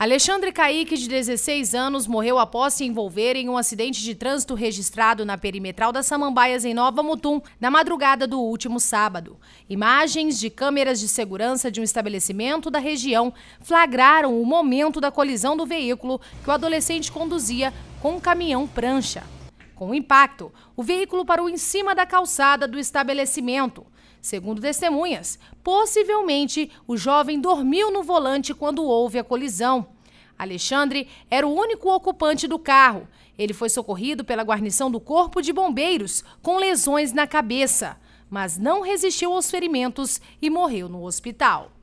Alexandre Caíque, de 16 anos, morreu após se envolver em um acidente de trânsito registrado na perimetral das Samambaias, em Nova Mutum, na madrugada do último sábado. Imagens de câmeras de segurança de um estabelecimento da região flagraram o momento da colisão do veículo que o adolescente conduzia com um caminhão prancha. Com o impacto, o veículo parou em cima da calçada do estabelecimento. Segundo testemunhas, possivelmente o jovem dormiu no volante quando houve a colisão. Alexandre era o único ocupante do carro. Ele foi socorrido pela guarnição do Corpo de Bombeiros com lesões na cabeça, mas não resistiu aos ferimentos e morreu no hospital.